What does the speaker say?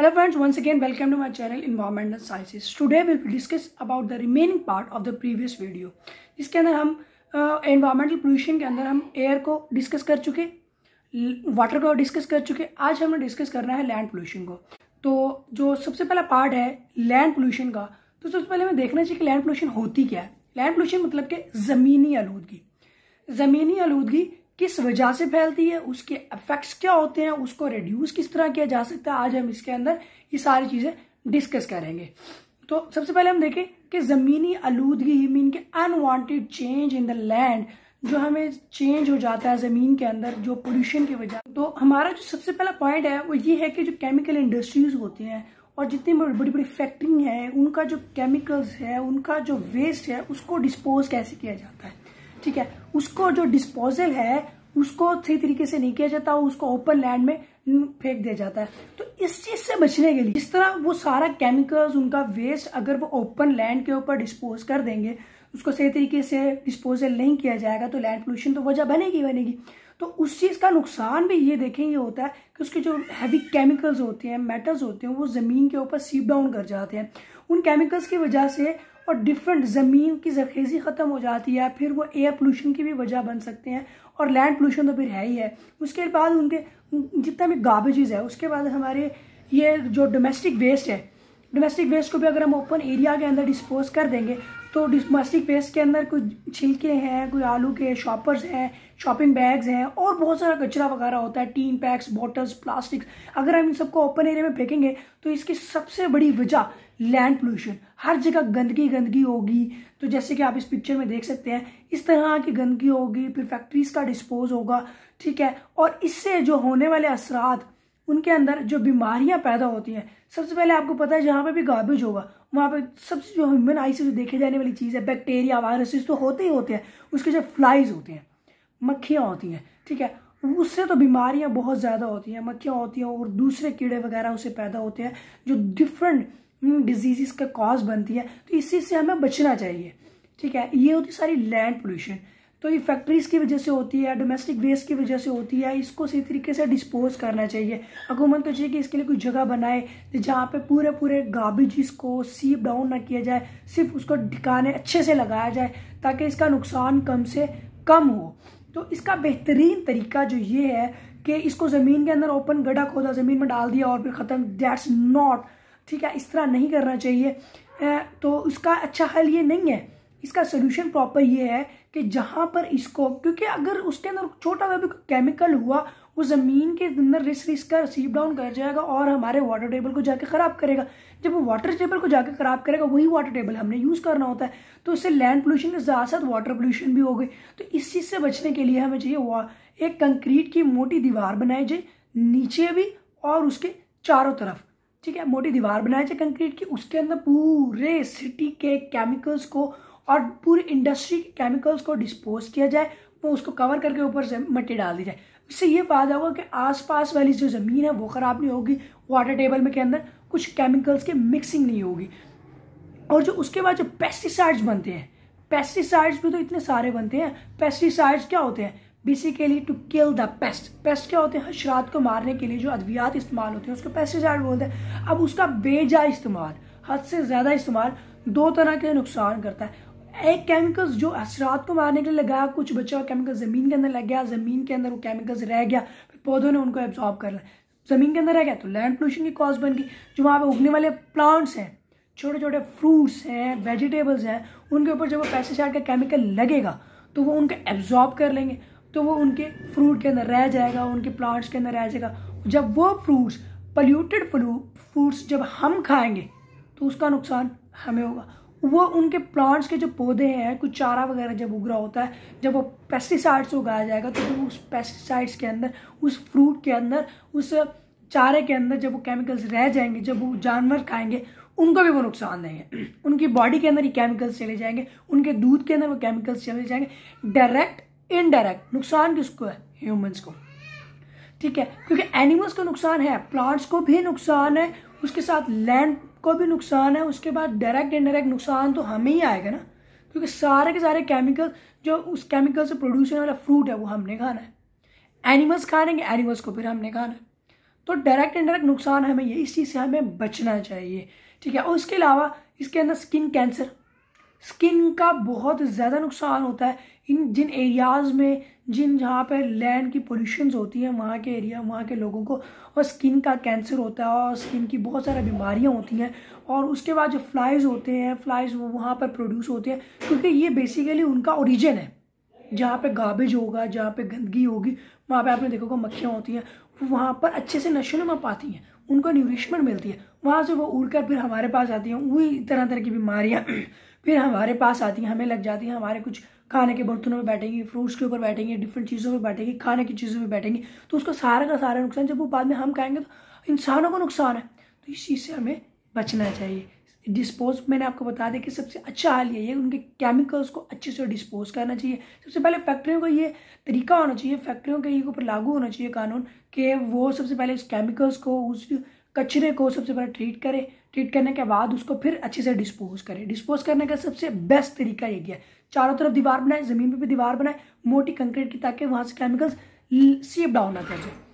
Hello friends once again welcome to my channel Environmental Sciences. Today will will discuss about the remaining part of the previous इसके अंदर हम environmental uh, pollution के अंदर हम air को discuss कर चुके वाटर को डिस्कस कर चुके आज हमें डिस्कस करना है लैंड पोल्यूशन को तो जो सबसे पहला पार्ट है लैंड पोल्यूशन का तो सबसे पहले हमें देखना चाहिए कि लैंड पोल्यूशन होती क्या है लैंड पोल्यूशन मतलब कि ज़मीनी आलूदगी ज़मीनी आलूदगी किस वजह से फैलती है उसके इफेक्ट्स क्या होते हैं उसको रिड्यूस किस तरह किया जा सकता है आज हम इसके अंदर ये सारी चीज़ें डिस्कस करेंगे तो सबसे पहले हम देखें कि ज़मीनी आलूदगी मीन के unwanted change in the land जो हमें चेंज हो जाता है ज़मीन के अंदर जो पोल्यूशन की वजह तो हमारा जो सबसे पहला पॉइंट है वो ये है कि जो केमिकल इंडस्ट्रीज होती हैं और जितनी बड़ी बड़ी फैक्ट्री हैं उनका जो केमिकल्स है उनका जो वेस्ट है उसको डिस्पोज कैसे किया जाता है ठीक है उसको जो डिस्पोजल है उसको सही तरीके से नहीं किया जाता उसको ओपन लैंड में फेंक दिया जाता है तो इस चीज से बचने के लिए इस तरह वो सारा केमिकल्स उनका वेस्ट अगर वो ओपन लैंड के ऊपर डिस्पोज कर देंगे उसको सही तरीके से डिस्पोजल नहीं किया जाएगा तो लैंड पोल्यूशन तो वजह बनेगी बनेगी तो उस चीज़ का नुकसान भी ये देखेंगे होता है कि उसके जो हैवी केमिकल्स होते हैं मेटल्स होते हैं वो ज़मीन के ऊपर सीप डाउन कर जाते हैं उन केमिकल्स की वजह से और डिफरेंट ज़मीन की जरखेज़ी ख़त्म हो जाती है फिर वो एयर पोल्यूशन की भी वजह बन सकते हैं और लैंड पोल्यूशन तो फिर है ही है उसके बाद उनके जितना भी गार्बेजेस है उसके बाद हमारे ये जो डोमेस्टिक वेस्ट है डोमेस्टिक वेस्ट को भी अगर हम ओपन एरिया के अंदर डिस्पोज कर देंगे तो डोमेस्टिक वेस्ट के अंदर कुछ छिलके हैं कोई आलू के शॉपर्स हैं शॉपिंग बैग्स हैं और बहुत सारा कचरा वगैरह होता है टीन पैक्स बॉटल्स प्लास्टिक्स अगर हम इन सबको ओपन एरिया में फेंकेंगे तो इसकी सबसे बड़ी वजह लैंड पोल्यूशन हर जगह गंदगी गंदगी होगी तो जैसे कि आप इस पिक्चर में देख सकते हैं इस तरह की गंदगी होगी फिर फैक्ट्रीज का डिस्पोज होगा ठीक है और इससे जो होने वाले असरात उनके अंदर जो बीमारियां पैदा होती हैं सबसे पहले आपको पता है जहाँ पे भी गार्बेज होगा वहाँ पे सबसे जो ह्यूमन आई से जो देखे जाने वाली चीज़ है बैक्टीरिया वायरसेस तो होते ही होते हैं उसके जो फ्लाइज होते हैं मक्खियाँ होती हैं ठीक है उससे तो बीमारियाँ बहुत ज़्यादा होती हैं मक्खियाँ होती हैं और दूसरे कीड़े वगैरह उससे पैदा होते हैं जो डिफरेंट डिजीज़ हम्म, का कॉज बनती है तो इसी से हमें बचना चाहिए ठीक है ये होती सारी लैंड पोल्यूशन तो ये फैक्ट्रीज़ की वजह से होती है डोमेस्टिक वेस्ट की वजह से होती है इसको सही तरीके से डिस्पोज करना चाहिए हुकूमत को चाहिए कि इसके लिए कोई जगह बनाए जहाँ पे पूरे पूरे गार्बेज को सीप डाउन ना किया जाए सिर्फ उसको ठिकाने अच्छे से लगाया जाए ताकि इसका नुकसान कम से कम हो तो इसका बेहतरीन तरीका जो ये है कि इसको ज़मीन के अंदर ओपन गड्ढा खोदा ज़मीन में डाल दिया और फिर ख़त्म दैट्स नॉट ठीक है इस तरह नहीं करना चाहिए तो उसका अच्छा हल ये नहीं है इसका सोल्यूशन प्रॉपर ये है कि जहाँ पर इसको क्योंकि अगर उसके अंदर छोटा सा भी केमिकल हुआ वो ज़मीन के अंदर रिस रिस कर सीप डाउन कर जाएगा और हमारे वाटर टेबल को जाके ख़राब करेगा जब वो वाटर टेबल को जाके ख़राब करेगा वही वाटर टेबल हमने यूज़ करना होता है तो उससे लैंड पोल्यूशन के साथ साथ वाटर पोल्यूशन भी हो गई तो इस चीज़ से बचने के लिए हमें चाहिए एक कंक्रीट की मोटी दीवार बनाई जाए नीचे भी और उसके चारों तरफ ठीक है मोटी दीवार बनाई जाए कंक्रीट की उसके अंदर पूरे सिटी के केमिकल्स को और पूरी इंडस्ट्री के केमिकल्स को डिस्पोज किया जाए वो उसको कवर करके ऊपर से मट्टी डाल दी जाए इससे ये फायदा होगा कि आसपास वाली जो ज़मीन है वो ख़राब नहीं होगी वाटर टेबल में के अंदर कुछ केमिकल्स के मिक्सिंग नहीं होगी और जो उसके बाद जो पेस्टिसाइड्स बनते हैं पेस्टिसाइड्स भी तो इतने सारे बनते हैं पेस्टिसाइड्स क्या होते हैं basically to kill the pest pest क्या होते हैं हशरात को मारने के लिए जो अद्वियात इस्तेमाल होते हैं उसको पेस्टिसाइड बोलते हैं अब उसका बेजा इस्तेमाल हद से ज़्यादा इस्तेमाल दो तरह के नुकसान करता है एक केमिकल्स जो असरात को मारने के लिए लगाया कुछ बच्चा केमिकल ज़मीन के अंदर लग गया ज़मीन के अंदर वो केमिकल्स रह गया फिर पौधों ने उनको एब्जॉर्ब कर लिया ज़मीन के अंदर रह गया तो लैंड पोल्यूशन की कॉज बन गई जो वहाँ पे उगने वाले प्लांट्स हैं छोटे छोटे फ्रूट्स हैं वेजिटेबल्स हैं उनके ऊपर जब वो पेस्टिसाइड का केमिकल लगेगा तो वो उनको एब्जॉर्ब कर लेंगे तो वो उनके फ्रूट के अंदर रह जाएगा उनके प्लांट्स के अंदर रह जाएगा जब वो फ्रूट्स पल्यूटेड फ्रूट्स जब हम खाएंगे तो उसका नुकसान हमें होगा वो उनके प्लांट्स के जो पौधे हैं कुछ चारा वगैरह जब उग रहा होता है जब वो पेस्टिसाइड्स उगाया जाएगा तो उस पेस्टिसाइड्स के अंदर उस फ्रूट के अंदर उस चारे के अंदर जब वो केमिकल्स रह जाएंगे जब वो जानवर खाएंगे उनको भी वो नुकसान देंगे उनकी बॉडी के अंदर ही केमिकल्स चले जाएंगे उनके दूध के अंदर वो केमिकल्स चले जाएंगे डायरेक्ट इनडायरेक्ट नुकसान किसको है ह्यूमंस को ठीक है क्योंकि एनिमल्स को नुकसान है प्लांट्स को भी नुकसान है उसके साथ लैंड को भी नुकसान है उसके बाद डायरेक्ट इनडायरेक्ट नुकसान तो हमें ही आएगा ना क्योंकि सारे के सारे केमिकल जो उस केमिकल से प्रोड्यूस होने वाला फ्रूट है वो हमने खाना है एनिमल्स खाने के एनिमल्स को फिर हमने खाना है तो डायरेक्ट इनडायरेक्ट नुकसान हमें ये इस चीज़ से हमें बचना चाहिए ठीक है उसके अलावा इसके अंदर स्किन कैंसर स्किन का बहुत ज़्यादा नुकसान होता है इन जिन एरियाज़ में जिन जहाँ पर लैंड की पोल्यूशन होती हैं वहाँ के एरिया वहाँ के लोगों को और स्किन का कैंसर होता है और स्किन की बहुत सारी बीमारियाँ होती हैं और उसके बाद जो फ्लाइज़ होते हैं फ्लाइज़ वो वहाँ पर प्रोड्यूस होते हैं क्योंकि ये बेसिकली उनका ओरिजिन है जहाँ पे गार्बेज होगा जहाँ पे गंदगी होगी वहाँ पे आपने देखोगा मक्खियाँ होती हैं वहाँ पर अच्छे से नमा पाती हैं उनको न्यूरिशमेंट मिलती है वहाँ से वो उड़ कर फिर हमारे पास आती हैं वही तरह तरह की बीमारियाँ फिर हमारे पास आती हैं हमें लग जाती हैं हमारे कुछ खाने के बर्तनों में बैठेंगी फ्रूट्स के ऊपर बैठेंगी डिफरेंट चीज़ों में बैठेंगी खाने की चीज़ों में बैठेंगी तो उसका सारा का सारा नुकसान जब वो बाद में हम खाएंगे तो इंसानों को नुकसान है तो इस चीज़ से हमें बचना चाहिए डिस्पोज मैंने आपको बता दें कि सबसे अच्छा हाल यही है उनके केमिकल्स को अच्छे से डिस्पोज करना चाहिए सबसे पहले फैक्ट्रियों का ये तरीका होना चाहिए फैक्ट्रियों के ऊपर लागू होना चाहिए कानून कि वो सबसे पहले इस केमिकल्स को उस कचरे को सबसे पहले ट्रीट करें ट्रीट करने के बाद उसको फिर अच्छे से डिस्पोज करें डिस्पोज करने का सबसे बेस्ट तरीका ये किया चारों तरफ दीवार बनाए ज़मीन पर भी दीवार बनाए मोटी कंक्रीट की ताकि वहाँ से केमिकल्स सीप डाउन ना कर जाए